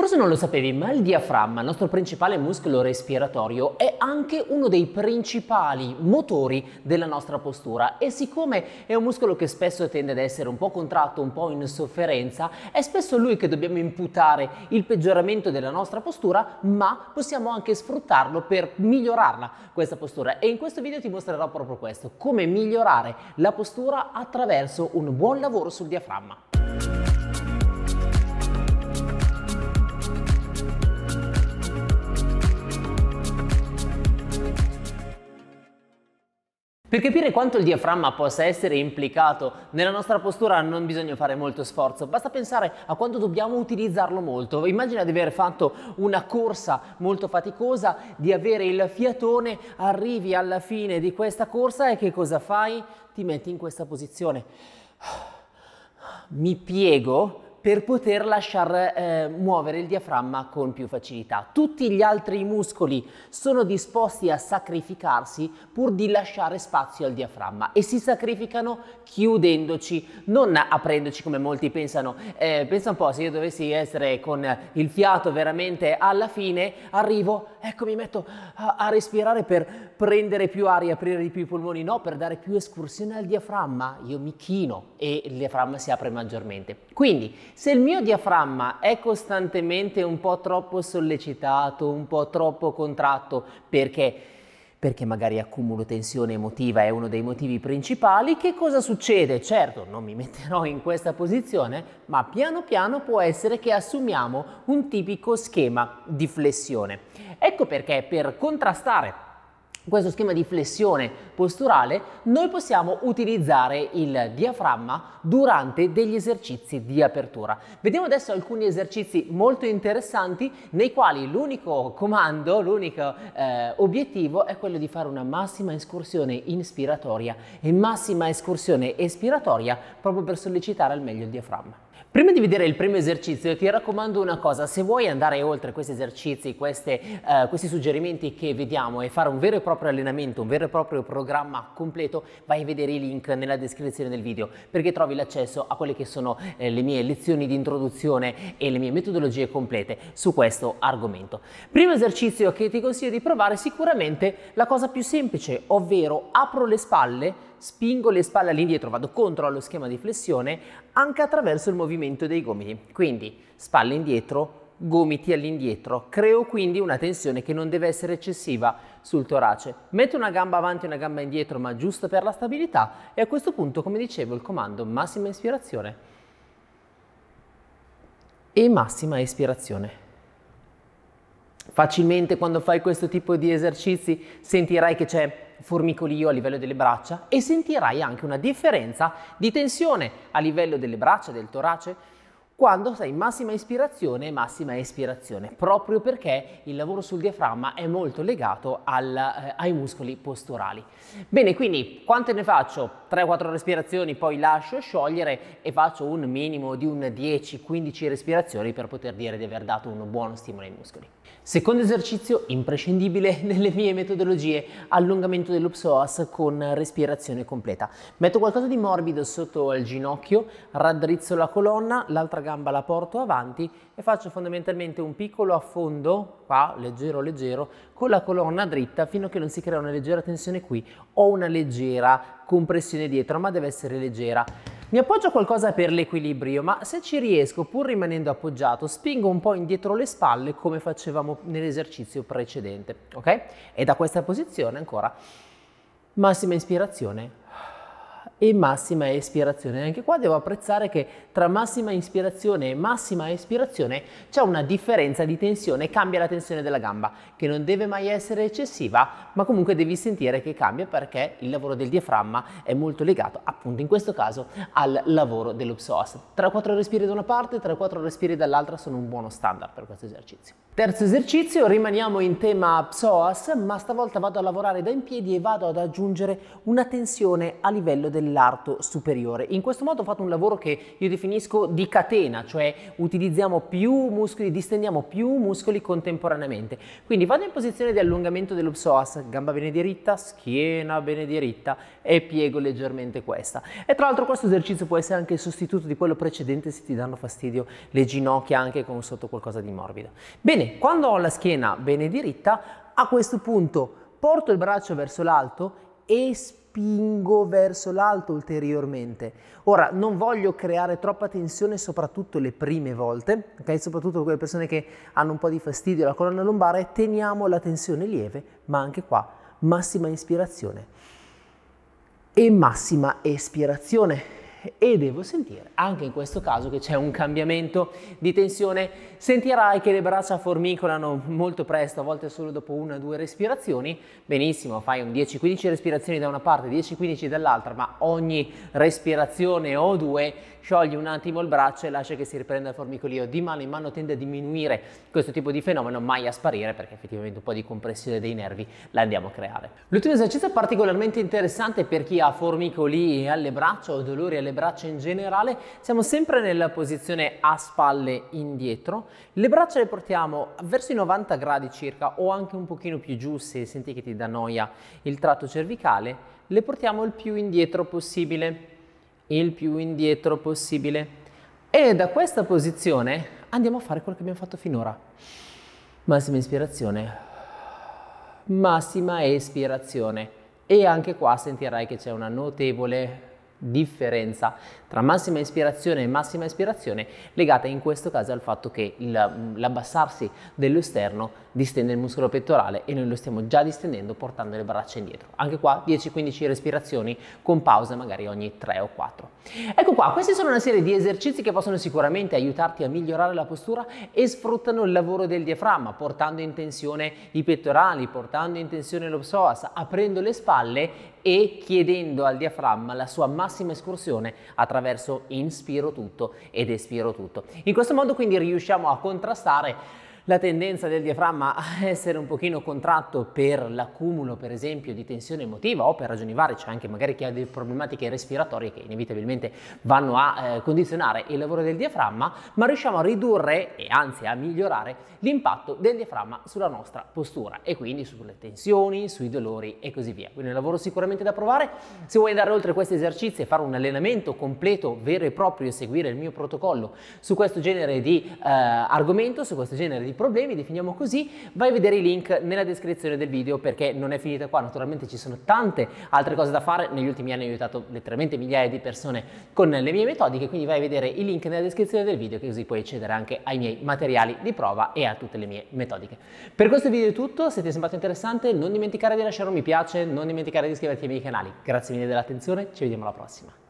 Forse non lo sapevi, ma il diaframma, il nostro principale muscolo respiratorio, è anche uno dei principali motori della nostra postura e siccome è un muscolo che spesso tende ad essere un po' contratto, un po' in sofferenza, è spesso lui che dobbiamo imputare il peggioramento della nostra postura, ma possiamo anche sfruttarlo per migliorarla questa postura. E in questo video ti mostrerò proprio questo, come migliorare la postura attraverso un buon lavoro sul diaframma. Per capire quanto il diaframma possa essere implicato nella nostra postura non bisogna fare molto sforzo, basta pensare a quanto dobbiamo utilizzarlo molto. Immagina di aver fatto una corsa molto faticosa, di avere il fiatone, arrivi alla fine di questa corsa e che cosa fai? Ti metti in questa posizione. Mi piego per poter lasciare eh, muovere il diaframma con più facilità. Tutti gli altri muscoli sono disposti a sacrificarsi pur di lasciare spazio al diaframma e si sacrificano chiudendoci, non aprendoci come molti pensano. Eh, pensa un po', se io dovessi essere con il fiato veramente alla fine, arrivo ecco mi metto a, a respirare per prendere più aria, aprire di più i polmoni, no, per dare più escursione al diaframma, io mi chino e il diaframma si apre maggiormente. Quindi se il mio diaframma è costantemente un po' troppo sollecitato, un po' troppo contratto, perché perché magari accumulo tensione emotiva, è uno dei motivi principali, che cosa succede? Certo, non mi metterò in questa posizione, ma piano piano può essere che assumiamo un tipico schema di flessione. Ecco perché per contrastare questo schema di flessione posturale, noi possiamo utilizzare il diaframma durante degli esercizi di apertura. Vediamo adesso alcuni esercizi molto interessanti nei quali l'unico comando, l'unico eh, obiettivo è quello di fare una massima escursione inspiratoria e massima escursione espiratoria proprio per sollecitare al meglio il diaframma. Prima di vedere il primo esercizio ti raccomando una cosa, se vuoi andare oltre questi esercizi, queste, uh, questi suggerimenti che vediamo e fare un vero e proprio allenamento, un vero e proprio programma completo, vai a vedere i link nella descrizione del video perché trovi l'accesso a quelle che sono eh, le mie lezioni di introduzione e le mie metodologie complete su questo argomento. Primo esercizio che ti consiglio di provare è sicuramente la cosa più semplice, ovvero apro le spalle spingo le spalle all'indietro, vado contro allo schema di flessione anche attraverso il movimento dei gomiti. Quindi spalle indietro, gomiti all'indietro. Creo quindi una tensione che non deve essere eccessiva sul torace. Metto una gamba avanti e una gamba indietro, ma giusto per la stabilità e a questo punto, come dicevo, il comando massima ispirazione e massima espirazione. Facilmente quando fai questo tipo di esercizi sentirai che c'è formicolio a livello delle braccia e sentirai anche una differenza di tensione a livello delle braccia, del torace, quando sei in massima ispirazione e massima espirazione, proprio perché il lavoro sul diaframma è molto legato al, eh, ai muscoli posturali. Bene, quindi quante ne faccio? 3-4 respirazioni, poi lascio sciogliere e faccio un minimo di un 10-15 respirazioni per poter dire di aver dato un buono stimolo ai muscoli. Secondo esercizio imprescindibile nelle mie metodologie, allungamento dello psoas con respirazione completa. Metto qualcosa di morbido sotto il ginocchio, raddrizzo la colonna, l'altra gamba la porto avanti e faccio fondamentalmente un piccolo affondo, qua leggero leggero, con la colonna dritta fino a che non si crea una leggera tensione qui o una leggera compressione dietro, ma deve essere leggera. Mi appoggio a qualcosa per l'equilibrio, ma se ci riesco, pur rimanendo appoggiato, spingo un po' indietro le spalle come facevamo nell'esercizio precedente, ok? E da questa posizione ancora massima ispirazione e massima espirazione. Anche qua devo apprezzare che tra massima ispirazione e massima espirazione c'è una differenza di tensione, cambia la tensione della gamba, che non deve mai essere eccessiva, ma comunque devi sentire che cambia perché il lavoro del diaframma è molto legato, appunto in questo caso, al lavoro dello psoas. Tra quattro respiri da una parte, tra quattro respiri dall'altra sono un buono standard per questo esercizio. Terzo esercizio, rimaniamo in tema psoas, ma stavolta vado a lavorare da in piedi e vado ad aggiungere una tensione a livello del dell'arto superiore. In questo modo ho fatto un lavoro che io definisco di catena, cioè utilizziamo più muscoli, distendiamo più muscoli contemporaneamente. Quindi vado in posizione di allungamento dello gamba bene diritta, schiena bene diritta e piego leggermente questa. E tra l'altro questo esercizio può essere anche il sostituto di quello precedente se ti danno fastidio le ginocchia anche con sotto qualcosa di morbido. Bene, quando ho la schiena bene diritta, a questo punto porto il braccio verso l'alto, espiro spingo verso l'alto ulteriormente. Ora, non voglio creare troppa tensione, soprattutto le prime volte, ok? Soprattutto quelle persone che hanno un po' di fastidio alla colonna lombare, teniamo la tensione lieve, ma anche qua massima ispirazione e massima espirazione e devo sentire anche in questo caso che c'è un cambiamento di tensione. Sentirai che le braccia formicolano molto presto, a volte solo dopo una o due respirazioni. Benissimo, fai un 10-15 respirazioni da una parte, 10-15 dall'altra, ma ogni respirazione o due sciogli un attimo il braccio e lascia che si riprenda il formicolio. Di mano in mano tende a diminuire questo tipo di fenomeno, mai a sparire perché effettivamente un po' di compressione dei nervi la andiamo a creare. L'ultimo esercizio è particolarmente interessante per chi ha formicoli alle braccia o dolori alle le braccia in generale, siamo sempre nella posizione a spalle indietro. Le braccia le portiamo verso i 90 gradi circa o anche un pochino più giù se senti che ti dà noia il tratto cervicale, le portiamo il più indietro possibile, il più indietro possibile. E da questa posizione andiamo a fare quello che abbiamo fatto finora. Massima ispirazione, massima espirazione e anche qua sentirai che c'è una notevole differenza tra massima ispirazione e massima ispirazione legata in questo caso al fatto che il, mm, l'abbassarsi dello esterno distende il muscolo pettorale e noi lo stiamo già distendendo portando le braccia indietro. Anche qua 10-15 respirazioni con pausa magari ogni 3 o 4. Ecco qua, questi sono una serie di esercizi che possono sicuramente aiutarti a migliorare la postura e sfruttano il lavoro del diaframma portando in tensione i pettorali, portando in tensione lo psoas, aprendo le spalle e chiedendo al diaframma la sua massima massima escursione attraverso inspiro tutto ed espiro tutto. In questo modo quindi riusciamo a contrastare la tendenza del diaframma a essere un pochino contratto per l'accumulo per esempio di tensione emotiva o per ragioni varie, c'è anche magari chi ha delle problematiche respiratorie che inevitabilmente vanno a eh, condizionare il lavoro del diaframma, ma riusciamo a ridurre e anzi a migliorare l'impatto del diaframma sulla nostra postura e quindi sulle tensioni, sui dolori e così via. Quindi è un lavoro sicuramente da provare. Se vuoi andare oltre questi esercizi e fare un allenamento completo, vero e proprio e seguire il mio protocollo su questo genere di eh, argomento, su questo genere di problemi, definiamo così, vai a vedere i link nella descrizione del video perché non è finita qua, naturalmente ci sono tante altre cose da fare, negli ultimi anni ho aiutato letteralmente migliaia di persone con le mie metodiche, quindi vai a vedere i link nella descrizione del video che così puoi accedere anche ai miei materiali di prova e a tutte le mie metodiche. Per questo video è tutto, se ti è sembrato interessante non dimenticare di lasciare un mi piace, non dimenticare di iscriverti ai miei canali. Grazie mille dell'attenzione, ci vediamo alla prossima.